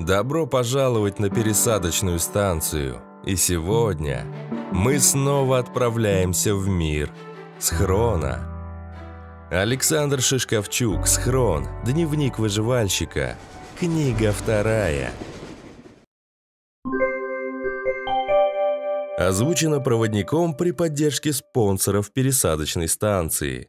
Добро пожаловать на пересадочную станцию. И сегодня мы снова отправляемся в мир Схрона. Александр Шишковчук, Схрон, Дневник выживальщика, книга вторая. Озвучено проводником при поддержке спонсоров пересадочной станции.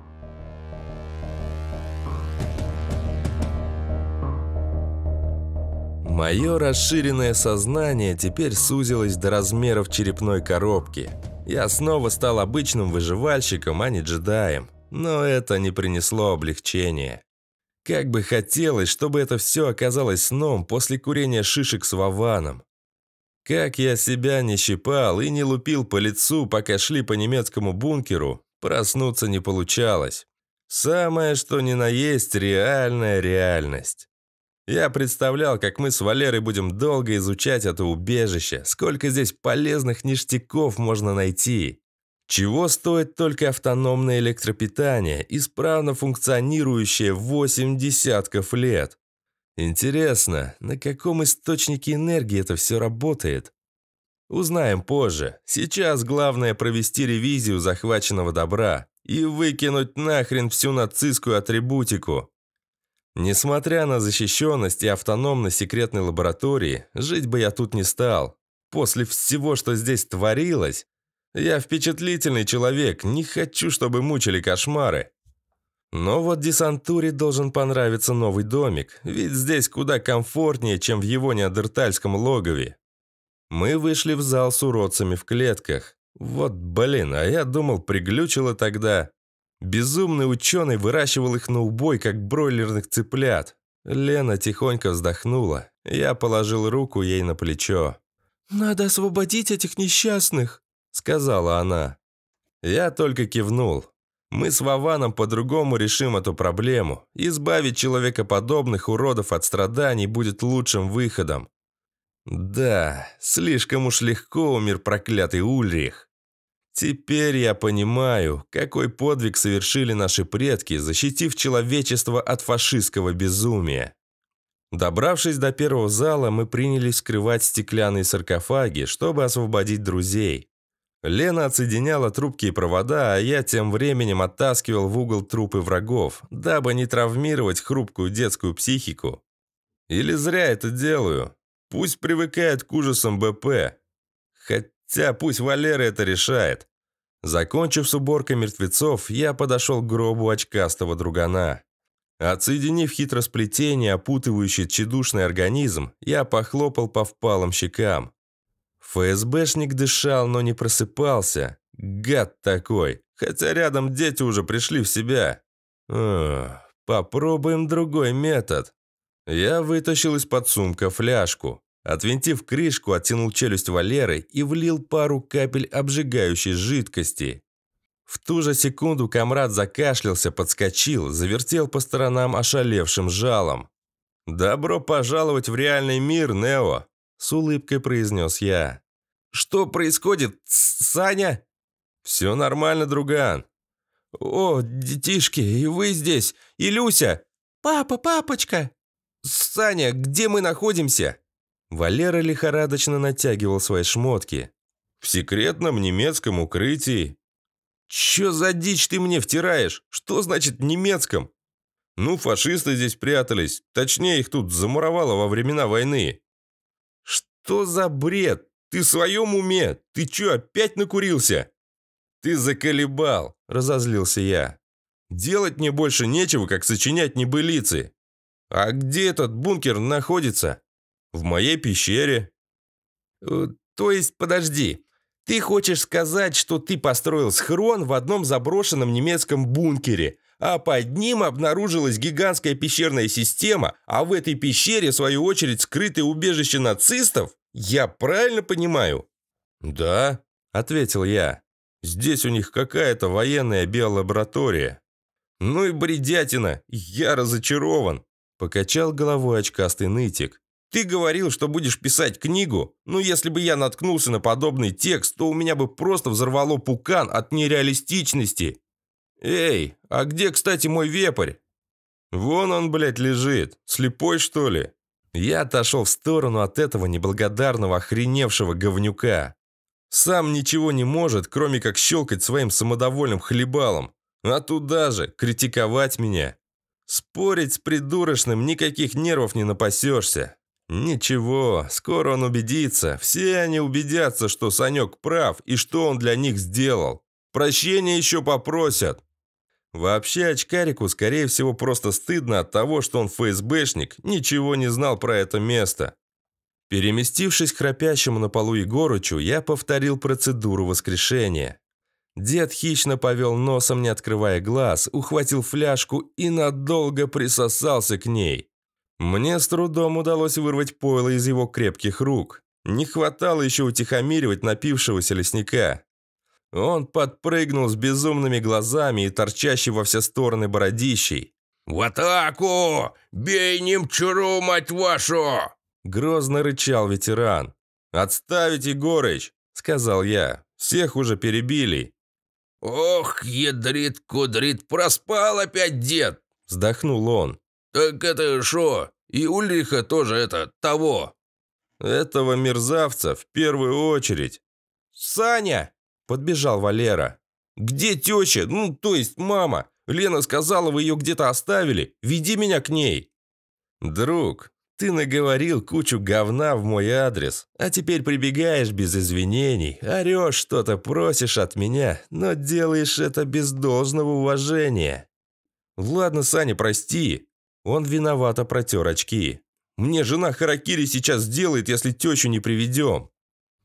Мое расширенное сознание теперь сузилось до размеров черепной коробки. Я снова стал обычным выживальщиком, а не джедаем. Но это не принесло облегчения. Как бы хотелось, чтобы это все оказалось сном после курения шишек с Вованом. Как я себя не щипал и не лупил по лицу, пока шли по немецкому бункеру, проснуться не получалось. Самое, что ни на есть, реальная реальность. Я представлял, как мы с Валерой будем долго изучать это убежище, сколько здесь полезных ништяков можно найти. Чего стоит только автономное электропитание, исправно функционирующее 8 десятков лет. Интересно, на каком источнике энергии это все работает? Узнаем позже. Сейчас главное провести ревизию захваченного добра и выкинуть нахрен всю нацистскую атрибутику. Несмотря на защищенность и автономность секретной лаборатории, жить бы я тут не стал. После всего, что здесь творилось, я впечатлительный человек, не хочу, чтобы мучили кошмары. Но вот десантуре должен понравиться новый домик, ведь здесь куда комфортнее, чем в его неандертальском логове. Мы вышли в зал с уродцами в клетках. Вот блин, а я думал, приглючило тогда. Безумный ученый выращивал их на убой, как бройлерных цыплят. Лена тихонько вздохнула. Я положил руку ей на плечо. «Надо освободить этих несчастных», — сказала она. Я только кивнул. Мы с Вованом по-другому решим эту проблему. Избавить человекоподобных уродов от страданий будет лучшим выходом. Да, слишком уж легко умер проклятый Ульрих. Теперь я понимаю, какой подвиг совершили наши предки, защитив человечество от фашистского безумия. Добравшись до первого зала, мы принялись скрывать стеклянные саркофаги, чтобы освободить друзей. Лена отсоединяла трубки и провода, а я тем временем оттаскивал в угол трупы врагов, дабы не травмировать хрупкую детскую психику. Или зря это делаю. Пусть привыкает к ужасам БП. Хотя... Хотя пусть Валера это решает. Закончив с уборкой мертвецов, я подошел к гробу очкастого другана. Отсоединив хитросплетение, опутывающее тщедушный организм, я похлопал по впалым щекам. ФСБшник дышал, но не просыпался. Гад такой. Хотя рядом дети уже пришли в себя. Эх, попробуем другой метод. Я вытащил из-под сумка фляжку. Отвинтив крышку, оттянул челюсть Валеры и влил пару капель обжигающей жидкости. В ту же секунду комрад закашлялся, подскочил, завертел по сторонам ошалевшим жалом. «Добро пожаловать в реальный мир, Нео!» – с улыбкой произнес я. «Что происходит, Саня?» «Все нормально, друган». «О, детишки, и вы здесь! Илюся!» «Папа, папочка!» «Саня, где мы находимся?» Валера лихорадочно натягивал свои шмотки. «В секретном немецком укрытии». «Чё за дичь ты мне втираешь? Что значит немецком?» «Ну, фашисты здесь прятались. Точнее, их тут замуровало во времена войны». «Что за бред? Ты в своем уме? Ты чё, опять накурился?» «Ты заколебал», – разозлился я. «Делать мне больше нечего, как сочинять небылицы. А где этот бункер находится?» В моей пещере. Э, то есть, подожди. Ты хочешь сказать, что ты построил схрон в одном заброшенном немецком бункере, а под ним обнаружилась гигантская пещерная система, а в этой пещере, в свою очередь, скрытое убежище нацистов? Я правильно понимаю? Да, ответил я. Здесь у них какая-то военная биолаборатория. Ну и бредятина, я разочарован, покачал головой очкастый нытик. Ты говорил, что будешь писать книгу. Ну, если бы я наткнулся на подобный текст, то у меня бы просто взорвало пукан от нереалистичности. Эй, а где, кстати, мой вепрь? Вон он, блядь, лежит. Слепой, что ли? Я отошел в сторону от этого неблагодарного, охреневшего говнюка. Сам ничего не может, кроме как щелкать своим самодовольным хлебалом. А туда же, критиковать меня. Спорить с придурочным никаких нервов не напасешься. Ничего, скоро он убедится, все они убедятся, что Санек прав и что он для них сделал. Прощения еще попросят. Вообще очкарику, скорее всего, просто стыдно от того, что он ФСБшник, ничего не знал про это место. Переместившись к храпящему на полу Егорычу, я повторил процедуру воскрешения. Дед хищно повел носом, не открывая глаз, ухватил фляжку и надолго присосался к ней. Мне с трудом удалось вырвать пойло из его крепких рук. Не хватало еще утихомиривать напившегося лесника. Он подпрыгнул с безумными глазами и торчащей во все стороны бородищей. «В атаку! Бей немчуру, мать вашу!» Грозно рычал ветеран. «Отставить, Егорыч!» – сказал я. «Всех уже перебили». «Ох, ядрит-кудрит, проспал опять дед!» – вздохнул он. «Так это шо? И Ульриха тоже это, того!» «Этого мерзавца в первую очередь!» «Саня!» – подбежал Валера. «Где теща? Ну, то есть мама? Лена сказала, вы ее где-то оставили. Веди меня к ней!» «Друг, ты наговорил кучу говна в мой адрес, а теперь прибегаешь без извинений, орешь что-то, просишь от меня, но делаешь это без должного уважения. Ладно, Саня, прости, он виновато протер очки. «Мне жена Харакири сейчас сделает, если тещу не приведем».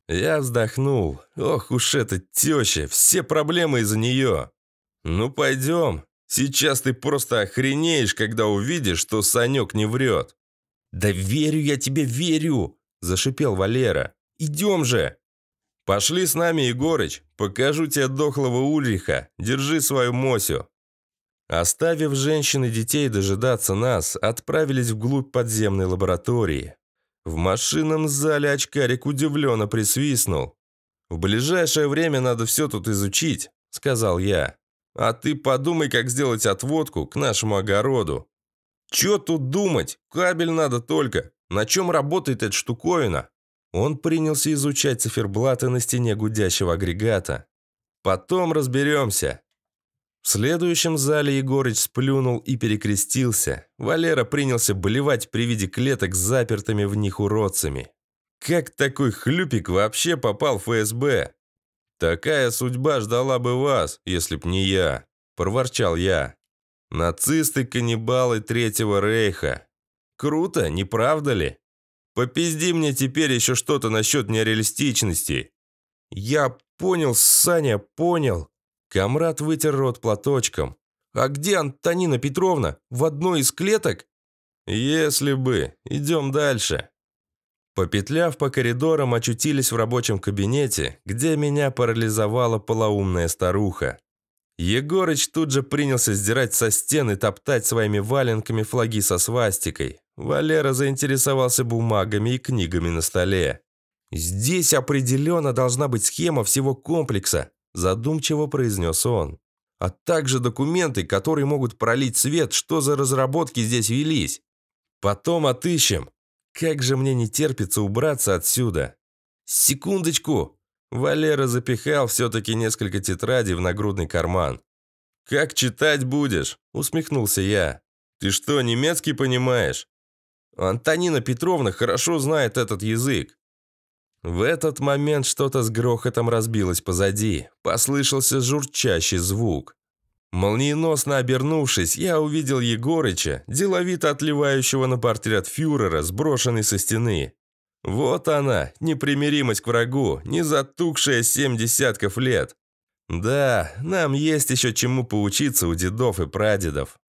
Я вздохнул. «Ох уж эта теща, все проблемы из-за нее». «Ну, пойдем. Сейчас ты просто охренеешь, когда увидишь, что Санек не врет». «Да верю я тебе, верю!» – зашипел Валера. «Идем же!» «Пошли с нами, Егорыч. Покажу тебе дохлого Ульриха. Держи свою Мосю». Оставив женщин и детей дожидаться нас, отправились вглубь подземной лаборатории. В машинном зале очкарик удивленно присвистнул. «В ближайшее время надо все тут изучить», – сказал я. «А ты подумай, как сделать отводку к нашему огороду». «Че тут думать? Кабель надо только. На чем работает эта штуковина?» Он принялся изучать циферблаты на стене гудящего агрегата. «Потом разберемся», в следующем зале Егорыч сплюнул и перекрестился. Валера принялся болевать при виде клеток с запертыми в них уродцами. Как такой хлюпик вообще попал в ФСБ? Такая судьба ждала бы вас, если б не я, проворчал я. Нацисты-каннибалы Третьего Рейха. Круто, не правда ли? Попизди мне теперь еще что-то насчет нереалистичности. Я понял, Саня, понял, Камрад вытер рот платочком. «А где Антонина Петровна? В одной из клеток?» «Если бы. Идем дальше». Попетляв по коридорам, очутились в рабочем кабинете, где меня парализовала полоумная старуха. Егорыч тут же принялся сдирать со стены топтать своими валенками флаги со свастикой. Валера заинтересовался бумагами и книгами на столе. «Здесь определенно должна быть схема всего комплекса», задумчиво произнес он. А также документы, которые могут пролить свет, что за разработки здесь велись. Потом отыщем. Как же мне не терпится убраться отсюда. Секундочку. Валера запихал все-таки несколько тетрадей в нагрудный карман. «Как читать будешь?» – усмехнулся я. «Ты что, немецкий понимаешь?» «Антонина Петровна хорошо знает этот язык. В этот момент что-то с грохотом разбилось позади. Послышался журчащий звук. Молниеносно обернувшись, я увидел Егорыча, деловито отливающего на портрет фюрера, сброшенный со стены. Вот она, непримиримость к врагу, не затухшая семь десятков лет. Да, нам есть еще чему поучиться у дедов и прадедов.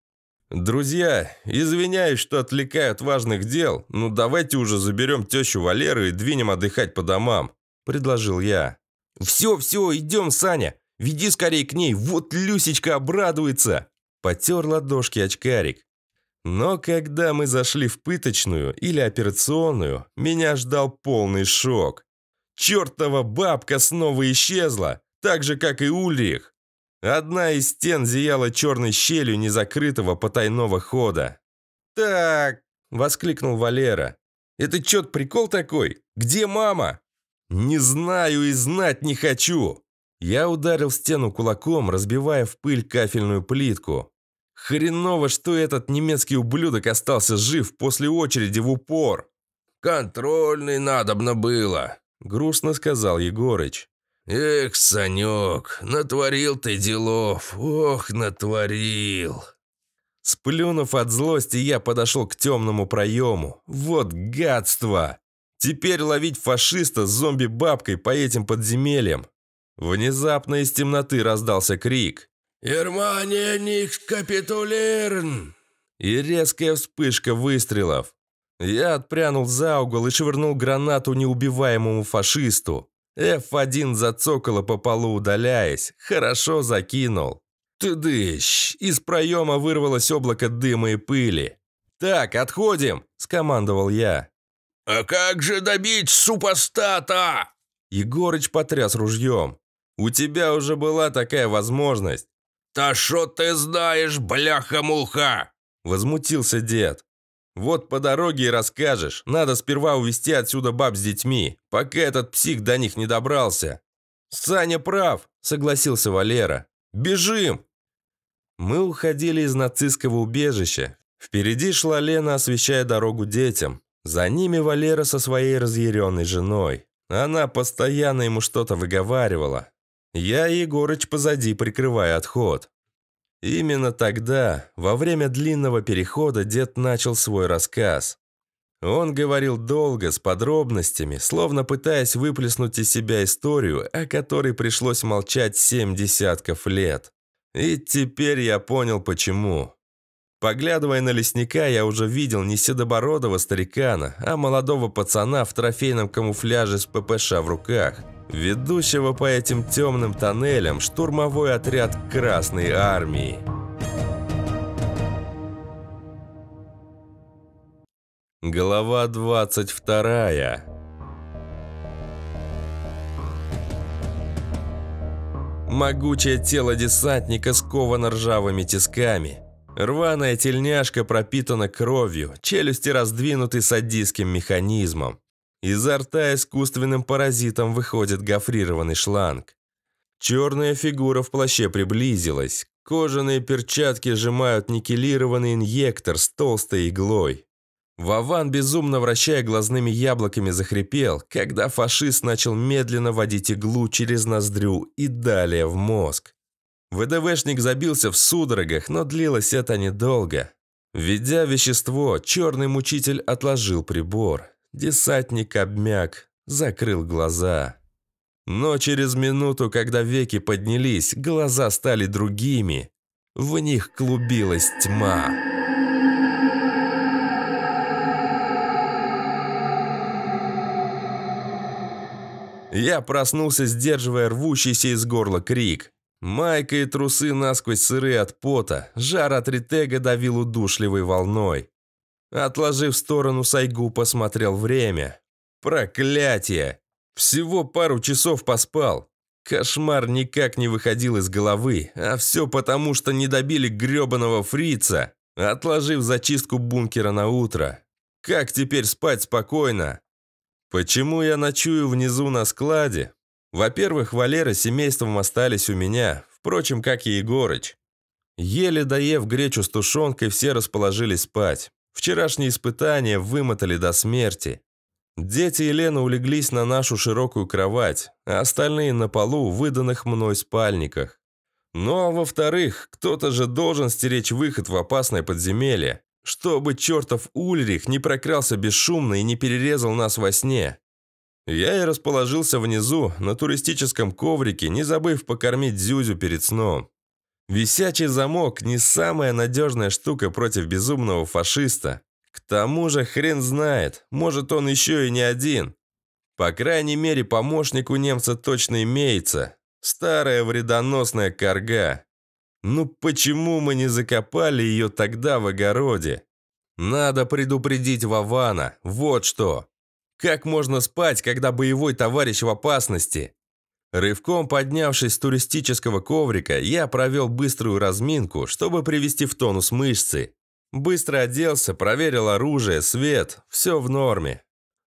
«Друзья, извиняюсь, что отвлекаю от важных дел, но давайте уже заберем тещу Валеру и двинем отдыхать по домам», – предложил я. «Все, все, идем, Саня, веди скорее к ней, вот Люсечка обрадуется», – потер ладошки очкарик. Но когда мы зашли в пыточную или операционную, меня ждал полный шок. Чертова бабка снова исчезла, так же, как и Ульрих. Одна из стен зияла черной щелью незакрытого потайного хода. «Так!» – воскликнул Валера. «Это чё прикол такой? Где мама?» «Не знаю и знать не хочу!» Я ударил стену кулаком, разбивая в пыль кафельную плитку. Хреново, что этот немецкий ублюдок остался жив после очереди в упор. «Контрольный надобно было», – грустно сказал Егорыч. «Эх, Санек, натворил ты делов, ох, натворил!» Сплюнув от злости, я подошел к темному проему. Вот гадство! Теперь ловить фашиста с зомби-бабкой по этим подземельям. Внезапно из темноты раздался крик. «Германия них капитулирн!» И резкая вспышка выстрелов. Я отпрянул за угол и швырнул гранату неубиваемому фашисту. F1 зацокала по полу, удаляясь. Хорошо закинул. Тыдыщ! Из проема вырвалось облако дыма и пыли. «Так, отходим!» – скомандовал я. «А как же добить супостата?» Егорыч потряс ружьем. «У тебя уже была такая возможность». «Та что ты знаешь, бляха-муха?» Возмутился дед. Вот по дороге и расскажешь. Надо сперва увезти отсюда баб с детьми, пока этот псих до них не добрался». «Саня прав», — согласился Валера. «Бежим!» Мы уходили из нацистского убежища. Впереди шла Лена, освещая дорогу детям. За ними Валера со своей разъяренной женой. Она постоянно ему что-то выговаривала. Я и Егорыч позади, прикрывая отход. Именно тогда, во время длинного перехода, дед начал свой рассказ. Он говорил долго, с подробностями, словно пытаясь выплеснуть из себя историю, о которой пришлось молчать семь десятков лет. И теперь я понял, почему. Поглядывая на лесника, я уже видел не седобородого старикана, а молодого пацана в трофейном камуфляже с ППШ в руках – ведущего по этим темным тоннелям штурмовой отряд Красной Армии. Глава 22 Могучее тело десантника сковано ржавыми тисками. Рваная тельняшка пропитана кровью, челюсти раздвинуты садистским механизмом. Изо рта искусственным паразитом выходит гофрированный шланг. Черная фигура в плаще приблизилась. Кожаные перчатки сжимают никелированный инъектор с толстой иглой. Вован, безумно вращая глазными яблоками, захрипел, когда фашист начал медленно водить иглу через ноздрю и далее в мозг. ВДВшник забился в судорогах, но длилось это недолго. Ведя вещество, черный мучитель отложил прибор. Десантник обмяк, закрыл глаза. Но через минуту, когда веки поднялись, глаза стали другими. В них клубилась тьма. Я проснулся, сдерживая рвущийся из горла крик. Майка и трусы насквозь сыры от пота, жар от ретега давил удушливой волной. Отложив в сторону Сайгу, посмотрел время. Проклятие! Всего пару часов поспал. Кошмар никак не выходил из головы, а все потому, что не добили гребаного фрица, отложив зачистку бункера на утро. Как теперь спать спокойно? Почему я ночую внизу на складе? Во-первых, Валера с семейством остались у меня, впрочем, как и Егорыч. Еле доев гречу с тушенкой, все расположились спать. Вчерашние испытания вымотали до смерти. Дети и Лена улеглись на нашу широкую кровать, а остальные на полу, выданных мной спальниках. Ну а во-вторых, кто-то же должен стеречь выход в опасное подземелье, чтобы чертов Ульрих не прокрался бесшумно и не перерезал нас во сне. Я и расположился внизу, на туристическом коврике, не забыв покормить Зюзю перед сном. Висячий замок не самая надежная штука против безумного фашиста. К тому же хрен знает, может он еще и не один. По крайней мере, помощник у немца точно имеется. Старая вредоносная корга. Ну почему мы не закопали ее тогда в огороде? Надо предупредить Вавана, вот что. Как можно спать, когда боевой товарищ в опасности? Рывком поднявшись с туристического коврика, я провел быструю разминку, чтобы привести в тонус мышцы. Быстро оделся, проверил оружие, свет, все в норме.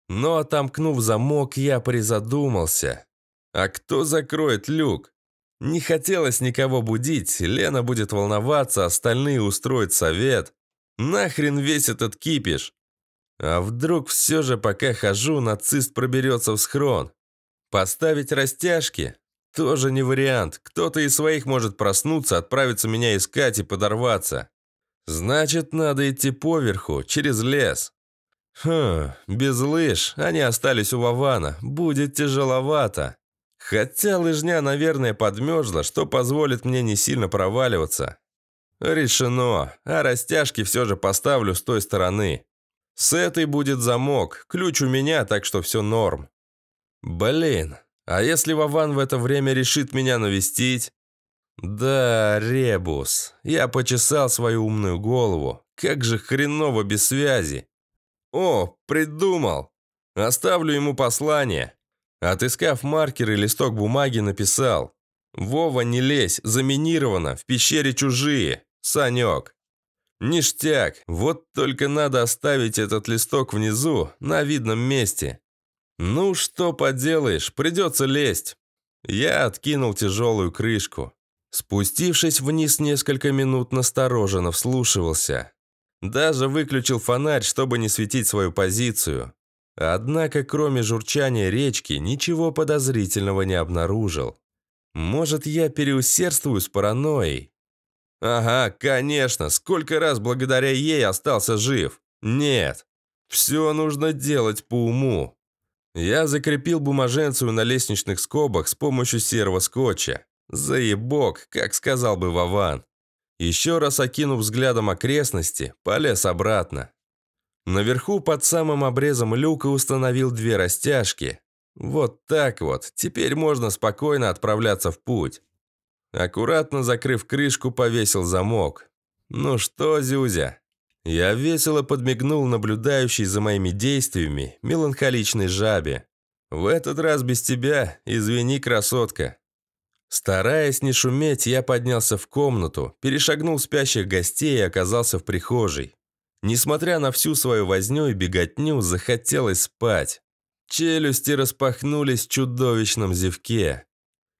Но, отомкнув замок, я призадумался. А кто закроет люк? Не хотелось никого будить, Лена будет волноваться, остальные устроят совет. Нахрен весь этот кипиш? А вдруг все же, пока хожу, нацист проберется в схрон? Поставить растяжки? Тоже не вариант. Кто-то из своих может проснуться, отправиться меня искать и подорваться. Значит, надо идти поверху, через лес. Хм, без лыж. Они остались у Вавана. Будет тяжеловато. Хотя лыжня, наверное, подмерзла, что позволит мне не сильно проваливаться. Решено. А растяжки все же поставлю с той стороны. С этой будет замок. Ключ у меня, так что все норм. Блин, а если Вован в это время решит меня навестить? Да, ребус. Я почесал свою умную голову. Как же хреново без связи. О, придумал. Оставлю ему послание. Отыскав маркер и листок бумаги, написал. «Вова, не лезь, заминировано, в пещере чужие, Санек». Ништяк, вот только надо оставить этот листок внизу, на видном месте. «Ну, что поделаешь, придется лезть». Я откинул тяжелую крышку. Спустившись вниз несколько минут, настороженно вслушивался. Даже выключил фонарь, чтобы не светить свою позицию. Однако, кроме журчания речки, ничего подозрительного не обнаружил. Может, я переусердствую с паранойей? Ага, конечно, сколько раз благодаря ей остался жив? Нет. Все нужно делать по уму. Я закрепил бумаженцию на лестничных скобах с помощью серого скотча. Заебок, как сказал бы Вован. Еще раз окинув взглядом окрестности, полез обратно. Наверху под самым обрезом люка установил две растяжки. Вот так вот, теперь можно спокойно отправляться в путь. Аккуратно закрыв крышку, повесил замок. Ну что, Зюзя, я весело подмигнул наблюдающей за моими действиями меланхоличной жабе. «В этот раз без тебя, извини, красотка». Стараясь не шуметь, я поднялся в комнату, перешагнул спящих гостей и оказался в прихожей. Несмотря на всю свою возню и беготню, захотелось спать. Челюсти распахнулись в чудовищном зевке.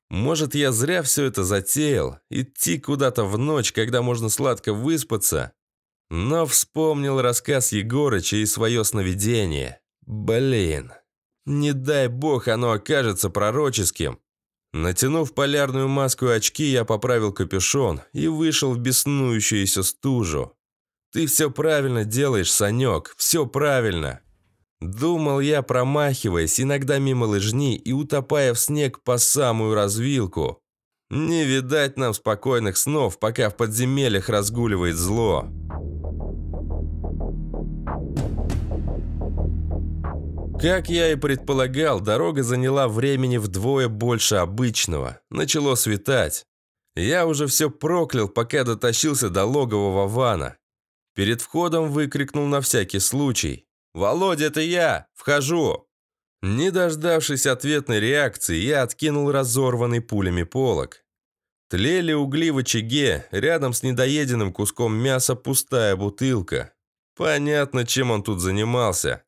Может, я зря все это затеял? Идти куда-то в ночь, когда можно сладко выспаться? Но вспомнил рассказ Егорыча и свое сновидение. Блин. Не дай бог оно окажется пророческим. Натянув полярную маску и очки, я поправил капюшон и вышел в беснующуюся стужу. «Ты все правильно делаешь, Санек, все правильно!» Думал я, промахиваясь, иногда мимо лыжни и утопая в снег по самую развилку. Не видать нам спокойных снов, пока в подземельях разгуливает зло. Как я и предполагал, дорога заняла времени вдвое больше обычного. Начало светать. Я уже все проклял, пока дотащился до логового вана. Перед входом выкрикнул на всякий случай. «Володя, это я! Вхожу!» Не дождавшись ответной реакции, я откинул разорванный пулями полог. Тлели угли в очаге, рядом с недоеденным куском мяса пустая бутылка. Понятно, чем он тут занимался.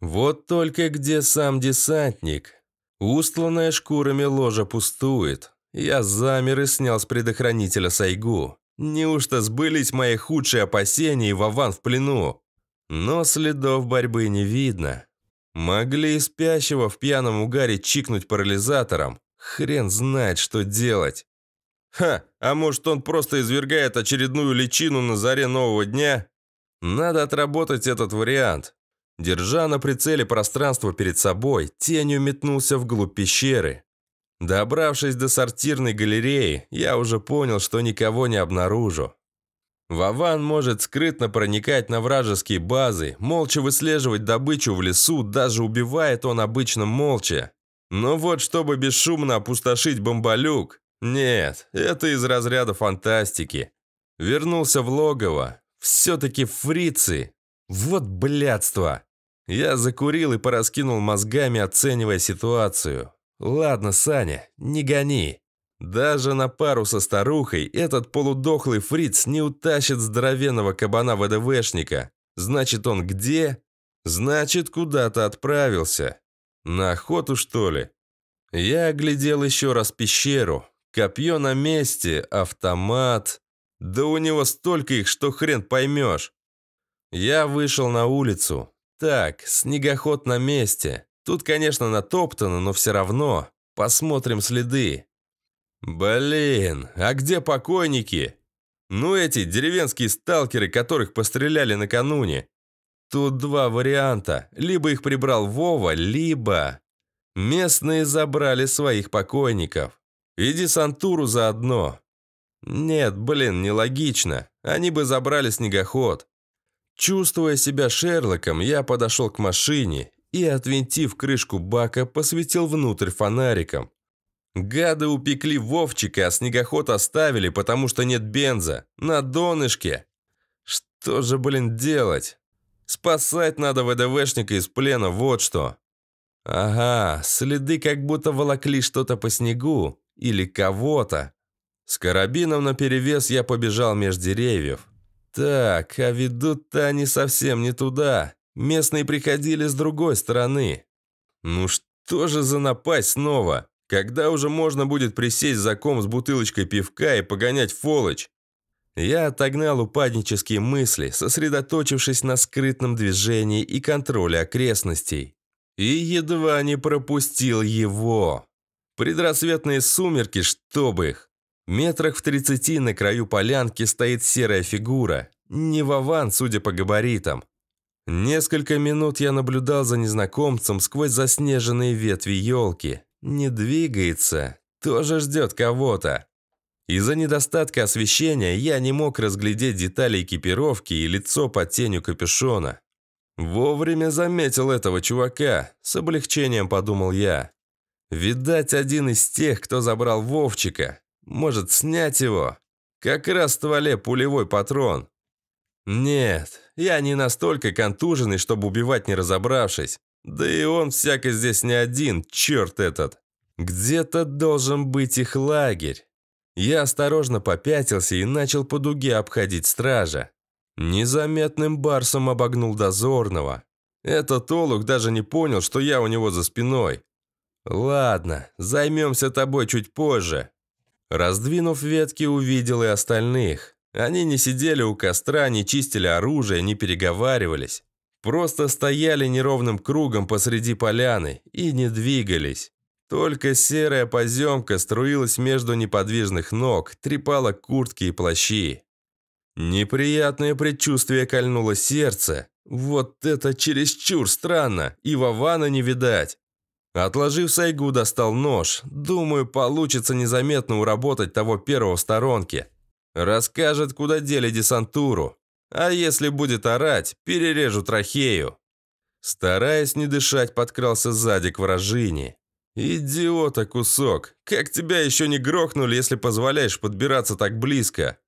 Вот только где сам десантник? Устланная шкурами ложа пустует. Я замер и снял с предохранителя сайгу. Неужто сбылись мои худшие опасения и Вован в плену? Но следов борьбы не видно. Могли и спящего в пьяном угаре чикнуть парализатором. Хрен знает, что делать. Ха, а может он просто извергает очередную личину на заре нового дня? Надо отработать этот вариант. Держа на прицеле пространство перед собой, тенью метнулся вглубь пещеры. Добравшись до сортирной галереи, я уже понял, что никого не обнаружу. Вован может скрытно проникать на вражеские базы, молча выслеживать добычу в лесу, даже убивает он обычно молча. Но вот чтобы бесшумно опустошить бомбалюк, нет, это из разряда фантастики. Вернулся в логово. Все-таки фрицы. Вот блядство. Я закурил и пораскинул мозгами, оценивая ситуацию. «Ладно, Саня, не гони. Даже на пару со старухой этот полудохлый фриц не утащит здоровенного кабана-ВДВшника. Значит, он где? Значит, куда-то отправился. На охоту, что ли?» Я оглядел еще раз пещеру. Копье на месте, автомат. Да у него столько их, что хрен поймешь. Я вышел на улицу. Так, снегоход на месте. Тут, конечно, натоптано, но все равно. Посмотрим следы. Блин, а где покойники? Ну эти деревенские сталкеры, которых постреляли накануне. Тут два варианта. Либо их прибрал Вова, либо... Местные забрали своих покойников. И десантуру заодно. Нет, блин, нелогично. Они бы забрали снегоход. Чувствуя себя Шерлоком, я подошел к машине и, отвинтив крышку бака, посветил внутрь фонариком. Гады упекли Вовчика, а снегоход оставили, потому что нет бенза. На донышке. Что же, блин, делать? Спасать надо ВДВшника из плена, вот что. Ага, следы как будто волокли что-то по снегу. Или кого-то. С карабином наперевес я побежал меж деревьев. Так, а ведут-то они совсем не туда. Местные приходили с другой стороны. Ну что же за напасть снова? Когда уже можно будет присесть за ком с бутылочкой пивка и погонять фолочь? Я отогнал упаднические мысли, сосредоточившись на скрытном движении и контроле окрестностей. И едва не пропустил его. Предрассветные сумерки, чтобы их. Метрах в тридцати на краю полянки стоит серая фигура. Не Вован, судя по габаритам. Несколько минут я наблюдал за незнакомцем сквозь заснеженные ветви елки. Не двигается, тоже ждет кого-то. Из-за недостатка освещения я не мог разглядеть детали экипировки и лицо под тенью капюшона. Вовремя заметил этого чувака, с облегчением подумал я. Видать, один из тех, кто забрал Вовчика. Может, снять его? Как раз в стволе пулевой патрон. Нет, я не настолько контуженный, чтобы убивать не разобравшись. Да и он всяко здесь не один, черт этот. Где-то должен быть их лагерь. Я осторожно попятился и начал по дуге обходить стража. Незаметным барсом обогнул дозорного. Этот олух даже не понял, что я у него за спиной. «Ладно, займемся тобой чуть позже», Раздвинув ветки, увидел и остальных. Они не сидели у костра, не чистили оружие, не переговаривались. Просто стояли неровным кругом посреди поляны и не двигались. Только серая поземка струилась между неподвижных ног, трепала куртки и плащи. Неприятное предчувствие кольнуло сердце. Вот это чересчур странно, и Вована не видать. Отложив сайгу, достал нож. Думаю, получится незаметно уработать того первого в сторонке. Расскажет, куда дели десантуру. А если будет орать, перережу трахею. Стараясь не дышать, подкрался сзади к вражине. «Идиота кусок! Как тебя еще не грохнули, если позволяешь подбираться так близко?»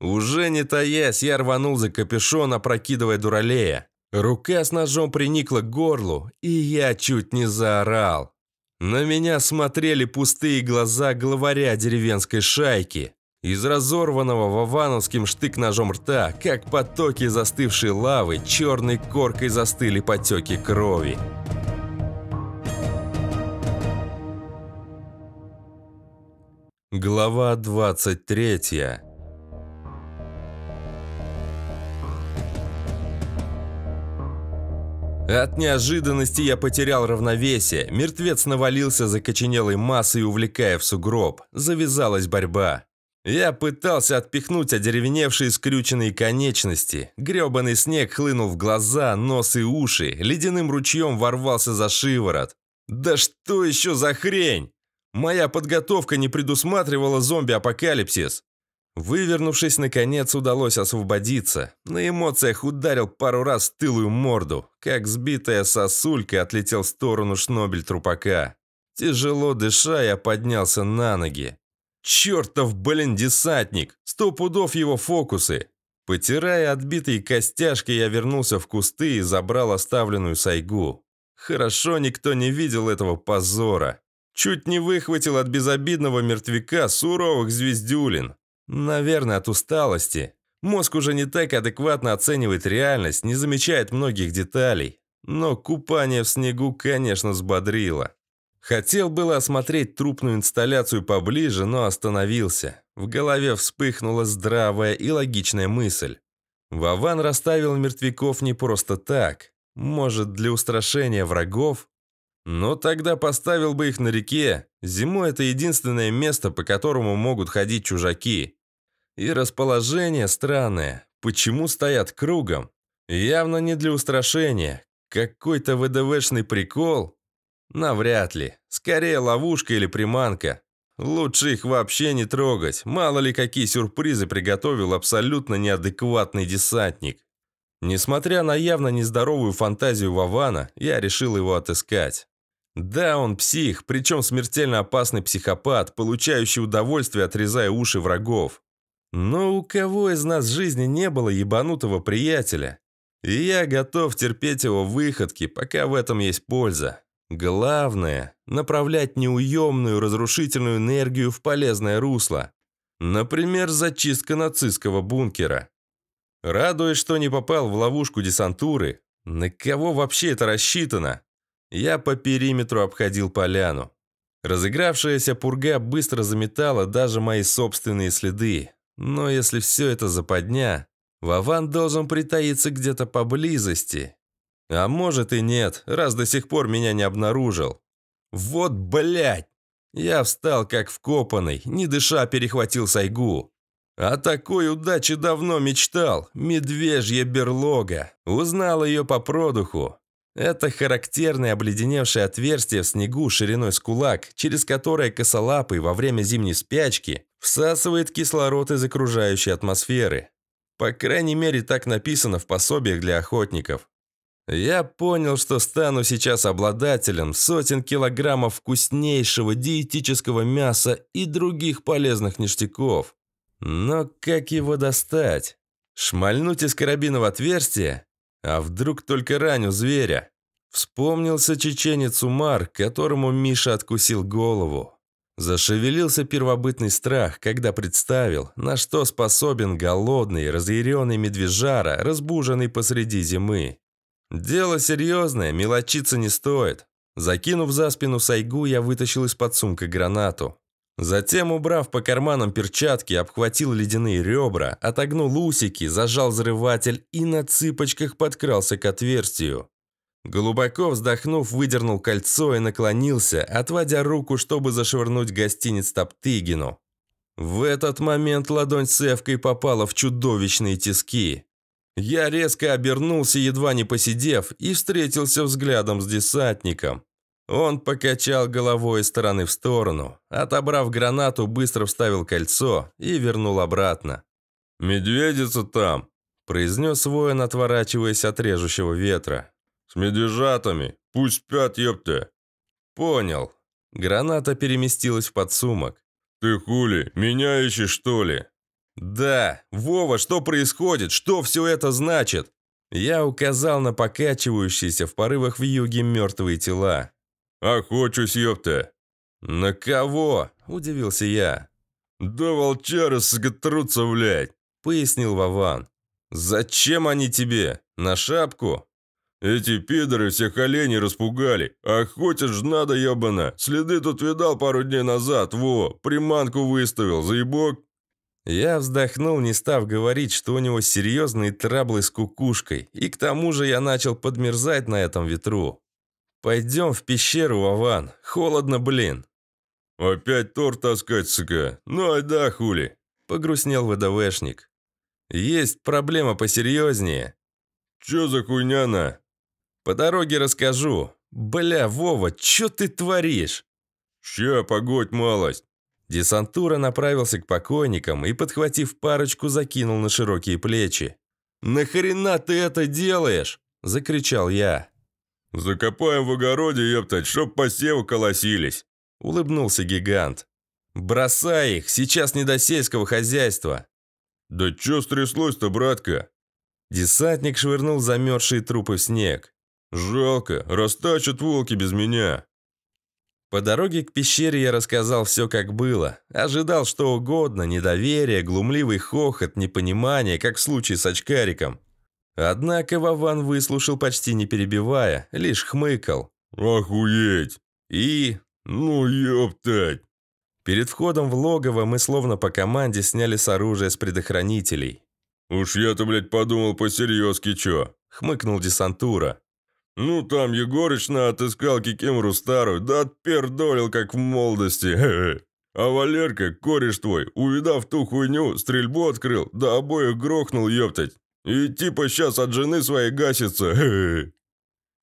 Уже не таясь, я рванул за капюшон, опрокидывая дуралея. Рука с ножом приникла к горлу, и я чуть не заорал. На меня смотрели пустые глаза главаря деревенской шайки. Из разорванного вовановским штык-ножом рта, как потоки застывшей лавы, черной коркой застыли потеки крови. Глава 23 От неожиданности я потерял равновесие, мертвец навалился закоченелой массой, увлекая в сугроб. Завязалась борьба. Я пытался отпихнуть одеревеневшие скрюченные конечности. Грёбаный снег хлынул в глаза, нос и уши, ледяным ручьем ворвался за шиворот. «Да что еще за хрень?» Моя подготовка не предусматривала зомби-апокалипсис. Вывернувшись, наконец, удалось освободиться. На эмоциях ударил пару раз тылую морду, как сбитая сосулька отлетел в сторону шнобель трупака. Тяжело дыша, я поднялся на ноги. «Чертов, блин, десантник! Сто пудов его фокусы!» Потирая отбитые костяшки, я вернулся в кусты и забрал оставленную сайгу. Хорошо никто не видел этого позора. Чуть не выхватил от безобидного мертвяка суровых звездюлин. Наверное, от усталости. Мозг уже не так адекватно оценивает реальность, не замечает многих деталей. Но купание в снегу, конечно, взбодрило. Хотел было осмотреть трупную инсталляцию поближе, но остановился. В голове вспыхнула здравая и логичная мысль. Вован расставил мертвяков не просто так. Может, для устрашения врагов? Но тогда поставил бы их на реке. Зимой это единственное место, по которому могут ходить чужаки. И расположение странное. Почему стоят кругом? Явно не для устрашения. Какой-то ВДВшный прикол? Навряд ли. Скорее ловушка или приманка. Лучше их вообще не трогать. Мало ли какие сюрпризы приготовил абсолютно неадекватный десантник. Несмотря на явно нездоровую фантазию Вавана, я решил его отыскать. Да, он псих, причем смертельно опасный психопат, получающий удовольствие, отрезая уши врагов. Но у кого из нас в жизни не было ебанутого приятеля? И я готов терпеть его выходки, пока в этом есть польза. Главное – направлять неуемную разрушительную энергию в полезное русло. Например, зачистка нацистского бункера. Радуясь, что не попал в ловушку десантуры, на кого вообще это рассчитано? Я по периметру обходил поляну. Разыгравшаяся пурга быстро заметала даже мои собственные следы. Но если все это западня, Вован должен притаиться где-то поблизости. А может и нет, раз до сих пор меня не обнаружил. Вот блядь! Я встал как вкопанный, не дыша перехватил сайгу. О такой удаче давно мечтал. Медвежья берлога. Узнал ее по продуху. Это характерное обледеневшее отверстие в снегу шириной с кулак, через которое косолапый во время зимней спячки всасывает кислород из окружающей атмосферы. По крайней мере, так написано в пособиях для охотников. Я понял, что стану сейчас обладателем сотен килограммов вкуснейшего диетического мяса и других полезных ништяков. Но как его достать? Шмальнуть из карабина в отверстие? А вдруг только раню зверя? Вспомнился чеченец Умар, которому Миша откусил голову. Зашевелился первобытный страх, когда представил, на что способен голодный, разъяренный медвежара, разбуженный посреди зимы. Дело серьезное, мелочиться не стоит. Закинув за спину сайгу, я вытащил из-под сумка гранату. Затем, убрав по карманам перчатки, обхватил ледяные ребра, отогнул усики, зажал взрыватель и на цыпочках подкрался к отверстию. Глубоко вздохнув, выдернул кольцо и наклонился, отводя руку, чтобы зашвырнуть гостиниц Топтыгину. В этот момент ладонь с Эвкой попала в чудовищные тиски. Я резко обернулся, едва не посидев, и встретился взглядом с десантником. Он покачал головой из стороны в сторону, отобрав гранату, быстро вставил кольцо и вернул обратно. «Медведица там!» – произнес воин, отворачиваясь от режущего ветра. «С медвежатами! Пусть спят, ёпта!» «Понял». Граната переместилась в подсумок. «Ты хули, меня ищешь, что ли?» «Да! Вова, что происходит? Что все это значит?» Я указал на покачивающиеся в порывах в юге мертвые тела. «Охочусь, а ёпта!» «На кого?» – удивился я. «Да волчары сготрутся, блядь!» – пояснил Вован. «Зачем они тебе? На шапку?» «Эти пидоры всех оленей распугали. Охотишь ж надо, ёбана. Следы тут видал пару дней назад. Во, приманку выставил, заебок». Я вздохнул, не став говорить, что у него серьезные траблы с кукушкой. И к тому же я начал подмерзать на этом ветру. «Пойдем в пещеру, Вован. Холодно, блин». «Опять торт таскать, сука. Ну, да, хули!» – погрустнел ВДВшник. «Есть проблема посерьезнее». «Че за на? «По дороге расскажу. Бля, Вова, че ты творишь?» «Ща, погодь малость». Десантура направился к покойникам и, подхватив парочку, закинул на широкие плечи. «Нахрена ты это делаешь?» – закричал я. «Закопаем в огороде, ептать, чтоб посевы колосились!» – улыбнулся гигант. «Бросай их, сейчас не до сельского хозяйства!» «Да чё стряслось-то, братка?» Десантник швырнул замерзшие трупы в снег. «Жалко, растачат волки без меня!» По дороге к пещере я рассказал все, как было. Ожидал что угодно, недоверие, глумливый хохот, непонимание, как в случае с очкариком. Однако Вован выслушал почти не перебивая, лишь хмыкал. «Охуеть!» И... «Ну ёптать!» Перед входом в логово мы словно по команде сняли с оружия с предохранителей. «Уж я-то, блядь, подумал по-серьезки, – хмыкнул десантура. «Ну, там Егорыч на отыскал Кикимру старую, да отпердолил, как в молодости, хе -хе. А Валерка, кореш твой, увидав ту хуйню, стрельбу открыл, да обоих грохнул, ёптать. И типа сейчас от жены своей гасится.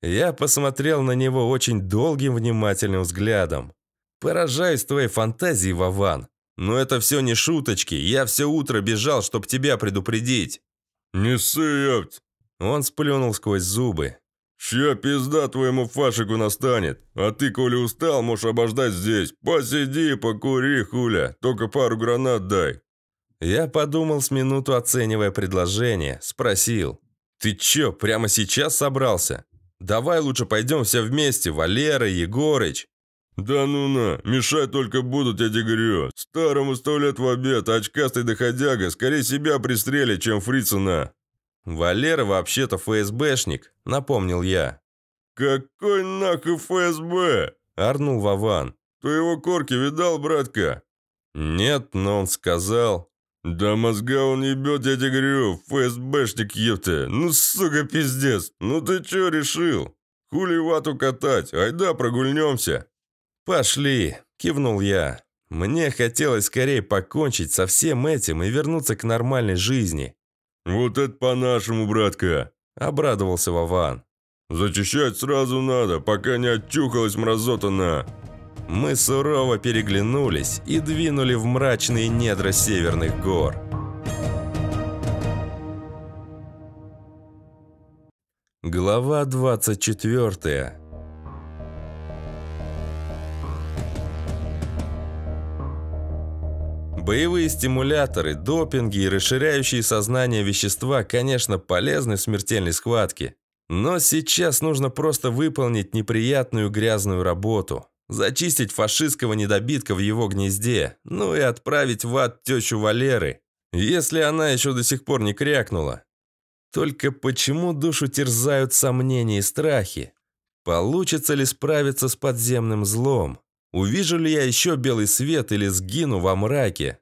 Я посмотрел на него очень долгим внимательным взглядом. Поражаюсь твоей фантазией, Вован. Но это все не шуточки. Я все утро бежал, чтобы тебя предупредить. Не сыпь. Он сплюнул сквозь зубы. «Ща пизда твоему фашику настанет. А ты, коли устал, можешь обождать здесь. Посиди, покури, хуля. Только пару гранат дай. Я подумал с минуту, оценивая предложение, спросил. «Ты чё, прямо сейчас собрался? Давай лучше пойдем все вместе, Валера, Егорыч». «Да ну на, мешать только будут, я тебе говорю. Старому сто лет в обед, а очкастый доходяга скорее себя пристрелит, чем Фрицена". «Валера вообще-то ФСБшник», — напомнил я. «Какой нахуй ФСБ?» – орнул Вован. «Ты его корки видал, братка?» «Нет, но он сказал...» «Да мозга он ебет, я тебе говорю, ФСБшник ебте! Ну, сука, пиздец! Ну ты чё решил? Хули вату катать? Айда прогульнемся!» «Пошли!» – кивнул я. Мне хотелось скорее покончить со всем этим и вернуться к нормальной жизни. «Вот это по-нашему, братка!» – обрадовался Вован. «Зачищать сразу надо, пока не отчухалась мразота на...» Мы сурово переглянулись и двинули в мрачные недра северных гор. Глава 24 Боевые стимуляторы, допинги и расширяющие сознание вещества, конечно, полезны в смертельной схватке. Но сейчас нужно просто выполнить неприятную грязную работу. Зачистить фашистского недобитка в его гнезде, ну и отправить в ад тещу Валеры, если она еще до сих пор не крякнула. Только почему душу терзают сомнения и страхи? Получится ли справиться с подземным злом? Увижу ли я еще белый свет или сгину во мраке?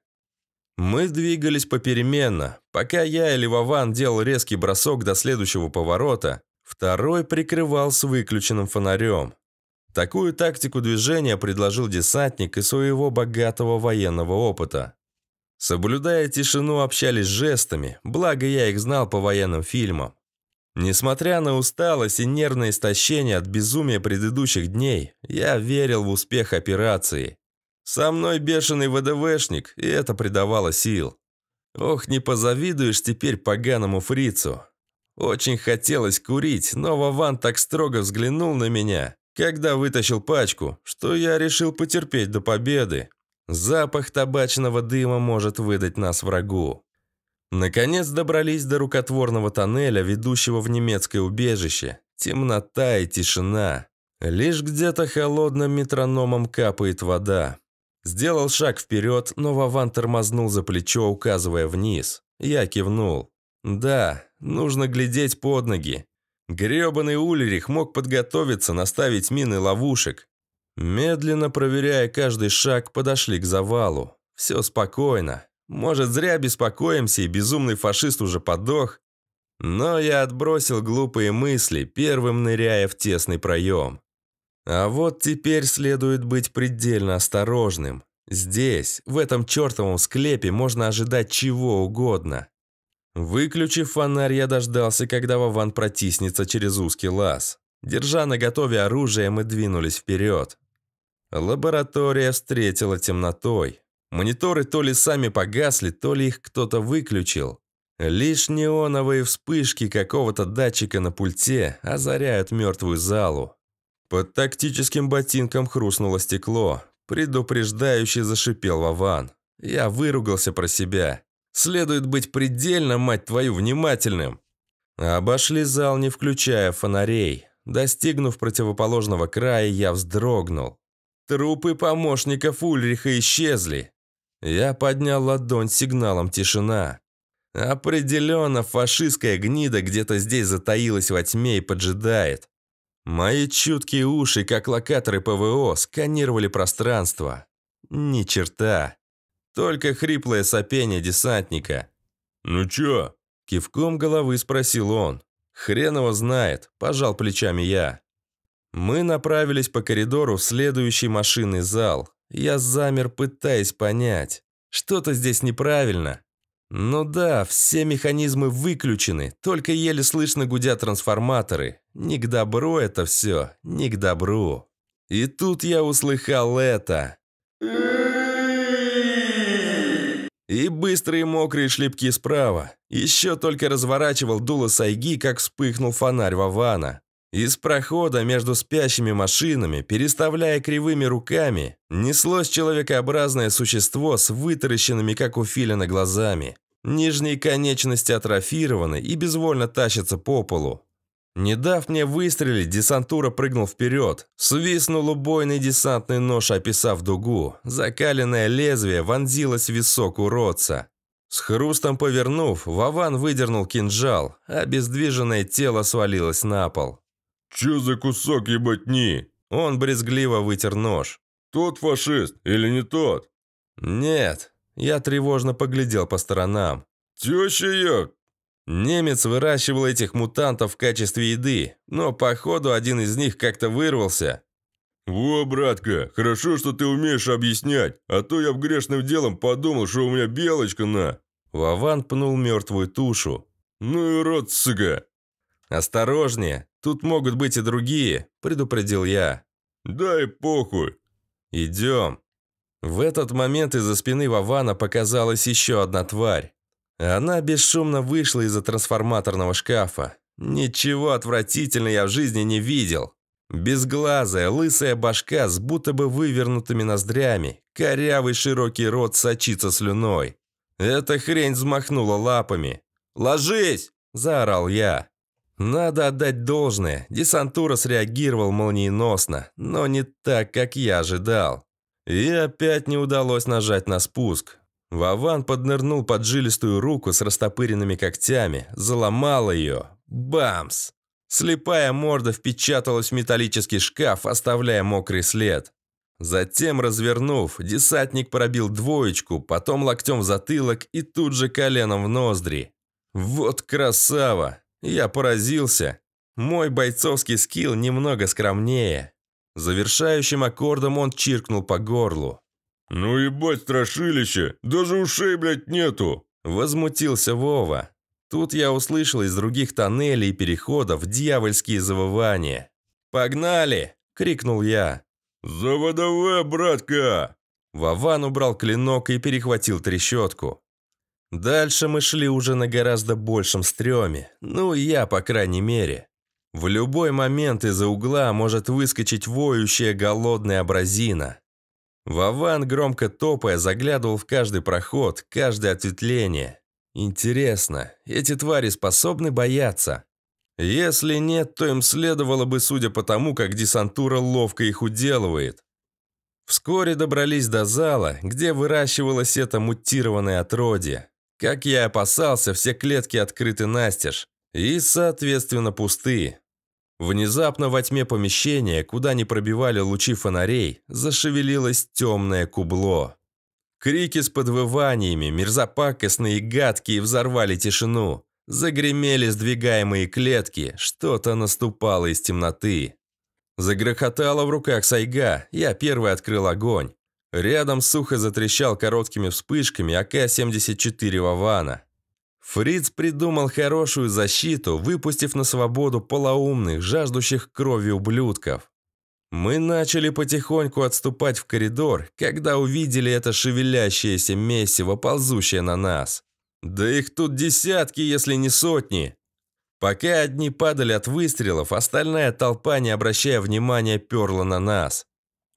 Мы двигались попеременно. Пока я или Вован делал резкий бросок до следующего поворота, второй прикрывал с выключенным фонарем. Такую тактику движения предложил десантник из своего богатого военного опыта. Соблюдая тишину, общались жестами, благо я их знал по военным фильмам. Несмотря на усталость и нервное истощение от безумия предыдущих дней, я верил в успех операции. Со мной бешеный ВДВшник, и это придавало сил. Ох, не позавидуешь теперь поганому фрицу. Очень хотелось курить, но Вован так строго взглянул на меня, когда вытащил пачку, что я решил потерпеть до победы. Запах табачного дыма может выдать нас врагу. Наконец добрались до рукотворного тоннеля, ведущего в немецкое убежище. Темнота и тишина. Лишь где-то холодным метрономом капает вода. Сделал шаг вперед, но Вован тормознул за плечо, указывая вниз. Я кивнул. «Да, нужно глядеть под ноги. Гребаный Ульрих мог подготовиться, наставить мины ловушек. Медленно проверяя каждый шаг, подошли к завалу. Все спокойно. Может, зря беспокоимся, и безумный фашист уже подох. Но я отбросил глупые мысли, первым ныряя в тесный проем. А вот теперь следует быть предельно осторожным. Здесь, в этом чертовом склепе, можно ожидать чего угодно. Выключив фонарь, я дождался, когда Вован протиснется через узкий лаз. Держа на готове оружие, мы двинулись вперед. Лаборатория встретила темнотой. Мониторы то ли сами погасли, то ли их кто-то выключил. Лишь неоновые вспышки какого-то датчика на пульте озаряют мертвую залу. Под тактическим ботинком хрустнуло стекло. Предупреждающий зашипел Вован. Я выругался про себя. Следует быть предельно, мать твою, внимательным. Обошли зал, не включая фонарей. Достигнув противоположного края, я вздрогнул. Трупы помощников Ульриха исчезли. Я поднял ладонь сигналом «Тишина». Определенно, фашистская гнида где-то здесь затаилась во тьме и поджидает. Мои чуткие уши, как локаторы ПВО, сканировали пространство. Ни черта. Только хриплое сопение десантника. «Ну чё?» – кивком головы спросил он. «Хрен его знает», – пожал плечами я. Мы направились по коридору в следующий машинный зал. Я замер, пытаясь понять. Что-то здесь неправильно. Ну да, все механизмы выключены, только еле слышно гудят трансформаторы. Не к добру это все, не к добру. И тут я услыхал это. И быстрые мокрые шлепки справа. Еще только разворачивал дуло сайги, как вспыхнул фонарь Вавана. Из прохода между спящими машинами, переставляя кривыми руками, неслось человекообразное существо с вытаращенными, как у филина, глазами. Нижние конечности атрофированы и безвольно тащатся по полу. Не дав мне выстрелить, десантура прыгнул вперед. Свистнул убойный десантный нож, описав дугу. Закаленное лезвие вонзилось в висок уродца. С хрустом повернув, Вован выдернул кинжал. Обездвиженное тело свалилось на пол. «Че за кусок ебатни?» Он брезгливо вытер нож. «Тот фашист или не тот?» «Нет». Я тревожно поглядел по сторонам. «Теща ее, Немец выращивал этих мутантов в качестве еды, но, походу, один из них как-то вырвался. «Во, братка, хорошо, что ты умеешь объяснять, а то я в грешным делом подумал, что у меня белочка на...» Вован пнул мертвую тушу. «Ну и рот, сыга!» «Осторожнее, тут могут быть и другие», – предупредил я. «Дай похуй!» «Идем!» В этот момент из-за спины Вована показалась еще одна тварь. Она бесшумно вышла из-за трансформаторного шкафа. Ничего отвратительного я в жизни не видел. Безглазая, лысая башка с будто бы вывернутыми ноздрями, корявый широкий рот сочится слюной. Эта хрень взмахнула лапами. «Ложись!» – заорал я. Надо отдать должное, десантура среагировал молниеносно, но не так, как я ожидал. И опять не удалось нажать на спуск. Вован поднырнул под жилистую руку с растопыренными когтями, заломал ее. Бамс! Слепая морда впечаталась в металлический шкаф, оставляя мокрый след. Затем, развернув, десантник пробил двоечку, потом локтем в затылок и тут же коленом в ноздри. Вот красава! Я поразился. Мой бойцовский скилл немного скромнее. Завершающим аккордом он чиркнул по горлу. «Ну ебать, страшилище! Даже ушей, блядь, нету!» Возмутился Вова. Тут я услышал из других тоннелей и переходов дьявольские завывания. «Погнали!» – крикнул я. «За ВДВ, братка!» Вован убрал клинок и перехватил трещотку. Дальше мы шли уже на гораздо большем стреме, ну я, по крайней мере. В любой момент из-за угла может выскочить воющая голодная абразина. Вован, громко топая, заглядывал в каждый проход, каждое ответвление. Интересно, эти твари способны бояться? Если нет, то им следовало бы, судя по тому, как десантура ловко их уделывает. Вскоре добрались до зала, где выращивалось это мутированное отродье. Как я опасался, все клетки открыты настежь и, соответственно, пустые. Внезапно во тьме помещения, куда не пробивали лучи фонарей, зашевелилось темное кубло. Крики с подвываниями, мерзопакостные и гадкие, взорвали тишину. Загремели сдвигаемые клетки, что-то наступало из темноты. Загрохотала в руках сайга, я первый открыл огонь. Рядом сухо затрещал короткими вспышками АК-74 Вавана. Фриц придумал хорошую защиту, выпустив на свободу полоумных, жаждущих крови ублюдков. Мы начали потихоньку отступать в коридор, когда увидели это шевелящееся месиво, ползущее на нас. Да их тут десятки, если не сотни. Пока одни падали от выстрелов, остальная толпа, не обращая внимания, перла на нас.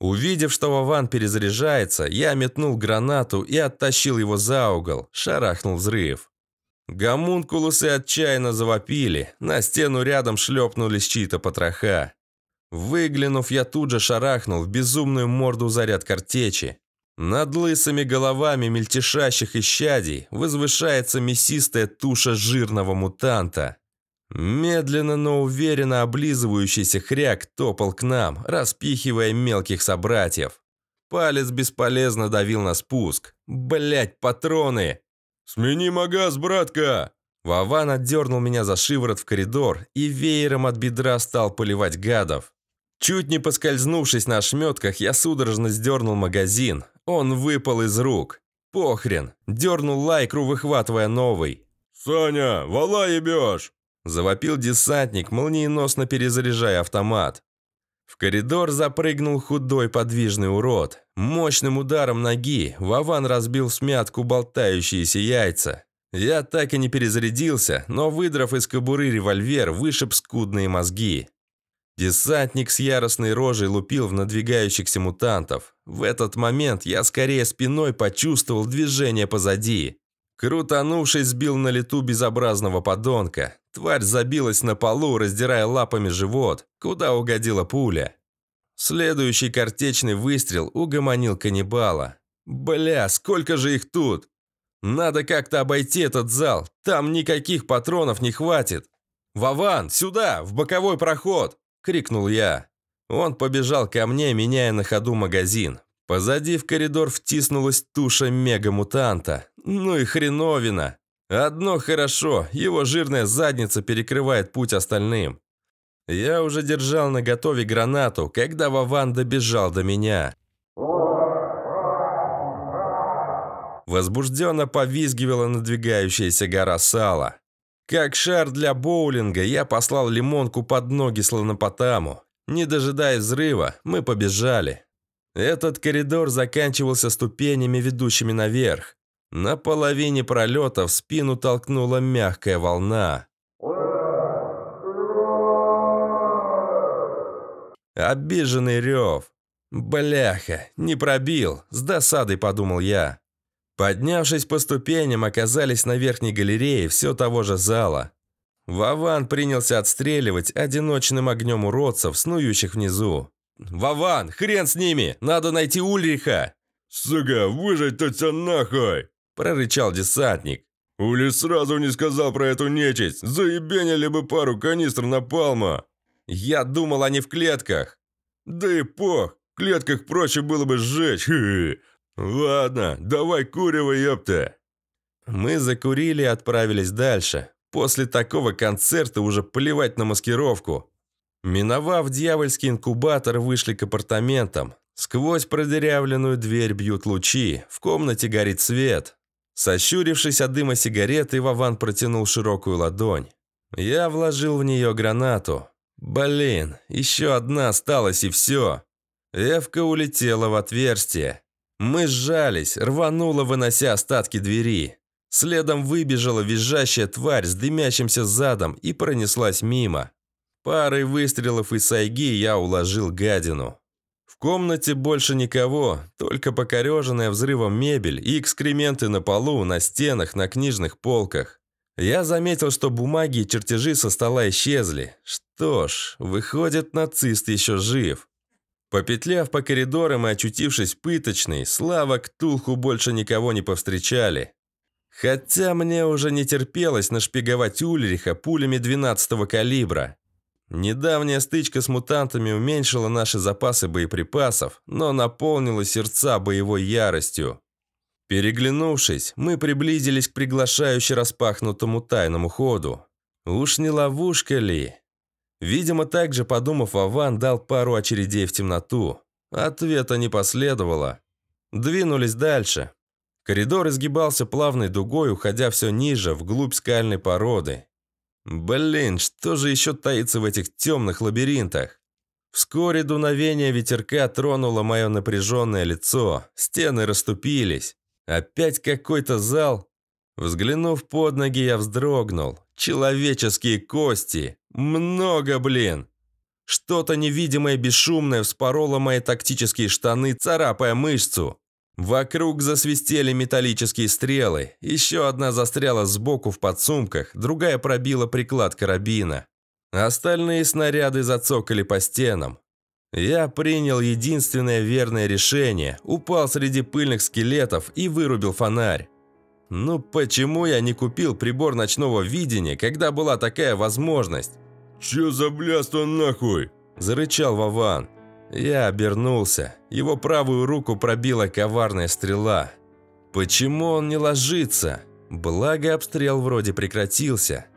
Увидев, что Вован перезаряжается, я метнул гранату и оттащил его за угол, шарахнул взрыв. Гомункулусы отчаянно завопили, на стену рядом шлепнулись чьи-то потроха. Выглянув, я тут же шарахнул в безумную морду заряд картечи. Над лысыми головами мельтешащих исчадий возвышается мясистая туша жирного мутанта. Медленно, но уверенно облизывающийся хряк топал к нам, распихивая мелких собратьев. Палец бесполезно давил на спуск. Блять, патроны! «Смени магаз, братка!» Вован отдернул меня за шиворот в коридор и веером от бедра стал поливать гадов. Чуть не поскользнувшись на ошметках, я судорожно сдернул магазин. Он выпал из рук. Похрен. Дернул лайкру, выхватывая новый. «Саня, вала ебешь!» Завопил десантник, молниеносно перезаряжая автомат. В коридор запрыгнул худой подвижный урод. Мощным ударом ноги Вован разбил в смятку болтающиеся яйца. Я так и не перезарядился, но, выдрав из кобуры револьвер, вышиб скудные мозги. Десантник с яростной рожей лупил в надвигающихся мутантов. В этот момент я скорее спиной почувствовал движение позади. Крутанувшись, сбил на лету безобразного подонка. Тварь забилась на полу, раздирая лапами живот, куда угодила пуля. Следующий картечный выстрел угомонил каннибала. «Бля, сколько же их тут! Надо как-то обойти этот зал, там никаких патронов не хватит!» «Вован, сюда, в боковой проход!» – крикнул я. Он побежал ко мне, меняя на ходу магазин. Позади в коридор втиснулась туша мегамутанта. Ну и хреновина. Одно хорошо, его жирная задница перекрывает путь остальным. Я уже держал на готове гранату, когда Вован добежал до меня. Возбужденно повизгивала надвигающаяся гора сала. Как шар для боулинга, я послал лимонку под ноги слонопотаму. Не дожидаясь взрыва, мы побежали. Этот коридор заканчивался ступенями, ведущими наверх. На половине пролета в спину толкнула мягкая волна. Обиженный рев. «Бляха, не пробил!» – с досадой подумал я. Поднявшись по ступеням, оказались на верхней галерее все того же зала. Вован принялся отстреливать одиночным огнем уродцев, снующих внизу. «Вован, хрен с ними! Надо найти Ульриха!» «Сука, выжить-то нахуй!» – прорычал десантник. «Ули сразу не сказал про эту нечисть! Заебенили бы пару канистр на палма. «Я думал, они в клетках!» «Да и пох! В клетках проще было бы сжечь! Хе -хе. Ладно, давай курево, ёпта!» Мы закурили и отправились дальше. После такого концерта уже плевать на маскировку. Миновав дьявольский инкубатор, вышли к апартаментам. Сквозь продырявленную дверь бьют лучи, в комнате горит свет. Сощурившись от дыма сигареты, Вован протянул широкую ладонь. Я вложил в нее гранату. Блин, еще одна осталась и все. Эвка улетела в отверстие. Мы сжались, рванула, вынося остатки двери. Следом выбежала визжащая тварь с дымящимся задом и пронеслась мимо. Парой выстрелов из сайги я уложил гадину комнате больше никого, только покореженная взрывом мебель и экскременты на полу, на стенах, на книжных полках. Я заметил, что бумаги и чертежи со стола исчезли. Что ж, выходит, нацист еще жив. Попетляв по коридорам и очутившись пыточной, слава к Тулху больше никого не повстречали. Хотя мне уже не терпелось нашпиговать Ульриха пулями 12-го калибра. Недавняя стычка с мутантами уменьшила наши запасы боеприпасов, но наполнила сердца боевой яростью. Переглянувшись, мы приблизились к приглашающе распахнутому тайному ходу. Уж не ловушка ли? Видимо, также подумав, Аван дал пару очередей в темноту. Ответа не последовало. Двинулись дальше. Коридор изгибался плавной дугой, уходя все ниже, вглубь скальной породы. Блин, что же еще таится в этих темных лабиринтах? Вскоре дуновение ветерка тронуло мое напряженное лицо, стены расступились. Опять какой-то зал. Взглянув под ноги, я вздрогнул. Человеческие кости. Много, блин. Что-то невидимое бесшумное вспороло мои тактические штаны, царапая мышцу. Вокруг засвистели металлические стрелы. Еще одна застряла сбоку в подсумках, другая пробила приклад карабина. Остальные снаряды зацокали по стенам. Я принял единственное верное решение, упал среди пыльных скелетов и вырубил фонарь. Ну почему я не купил прибор ночного видения, когда была такая возможность? «Чё за блядство нахуй?» – зарычал Вован. Я обернулся. Его правую руку пробила коварная стрела. Почему он не ложится? Благо обстрел вроде прекратился.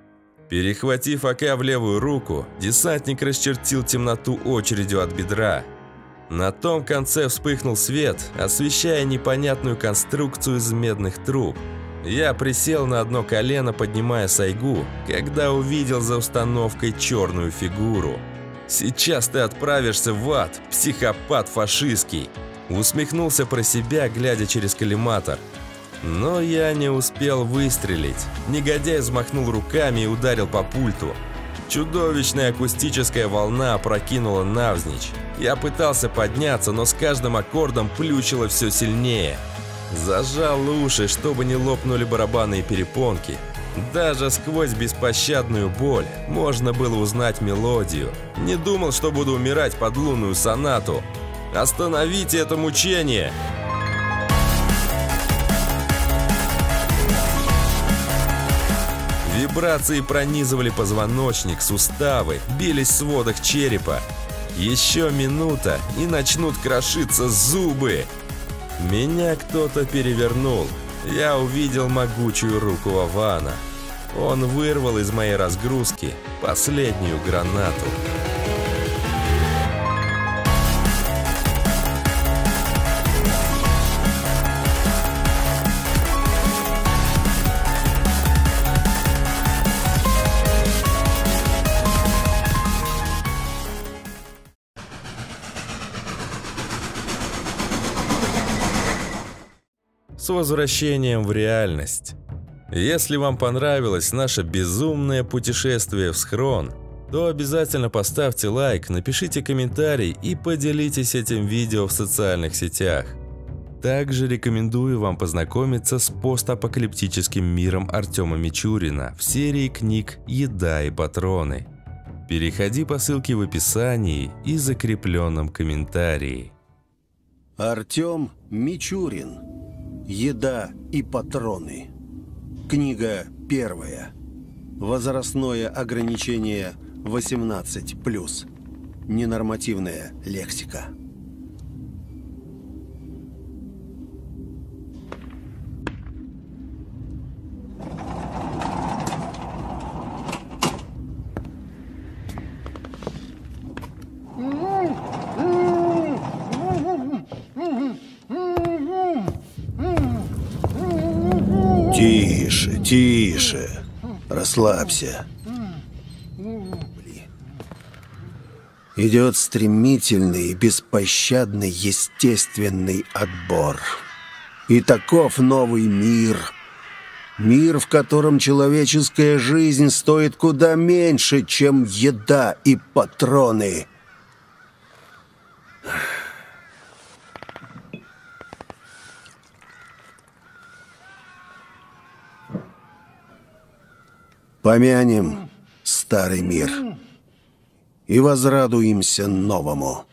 Перехватив АК в левую руку, десантник расчертил темноту очередью от бедра. На том конце вспыхнул свет, освещая непонятную конструкцию из медных труб. Я присел на одно колено, поднимая сайгу, когда увидел за установкой черную фигуру – Сейчас ты отправишься в ад, психопат фашистский!» Усмехнулся про себя, глядя через коллиматор. Но я не успел выстрелить. Негодяй взмахнул руками и ударил по пульту. Чудовищная акустическая волна опрокинула навзничь. Я пытался подняться, но с каждым аккордом плющило все сильнее. Зажал уши, чтобы не лопнули барабанные перепонки. Даже сквозь беспощадную боль можно было узнать мелодию. Не думал, что буду умирать под лунную сонату. Остановите это мучение! Вибрации пронизывали позвоночник, суставы, бились в сводах черепа. Еще минута, и начнут крошиться зубы. Меня кто-то перевернул я увидел могучую руку Авана. Он вырвал из моей разгрузки последнюю гранату. с возвращением в реальность. Если вам понравилось наше безумное путешествие в схрон, то обязательно поставьте лайк, напишите комментарий и поделитесь этим видео в социальных сетях. Также рекомендую вам познакомиться с постапокалиптическим миром Артема Мичурина в серии книг «Еда и патроны». Переходи по ссылке в описании и закрепленном комментарии. Артем Мичурин Еда и патроны. Книга первая. Возрастное ограничение 18+. Ненормативная лексика. расслабься. Идет стремительный беспощадный естественный отбор. И таков новый мир. Мир, в котором человеческая жизнь стоит куда меньше, чем еда и патроны. Ах. помянем старый мир и возрадуемся новому.